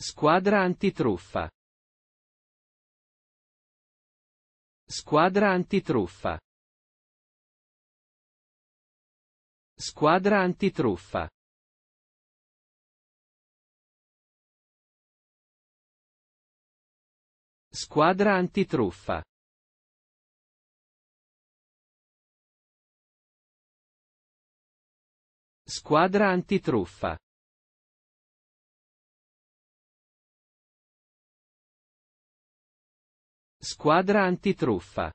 Squadra antitruffa. Squadra antitruffa. Squadra antitruffa. Squadra antitruffa. Squadra antitruffa. Squadra antitruffa.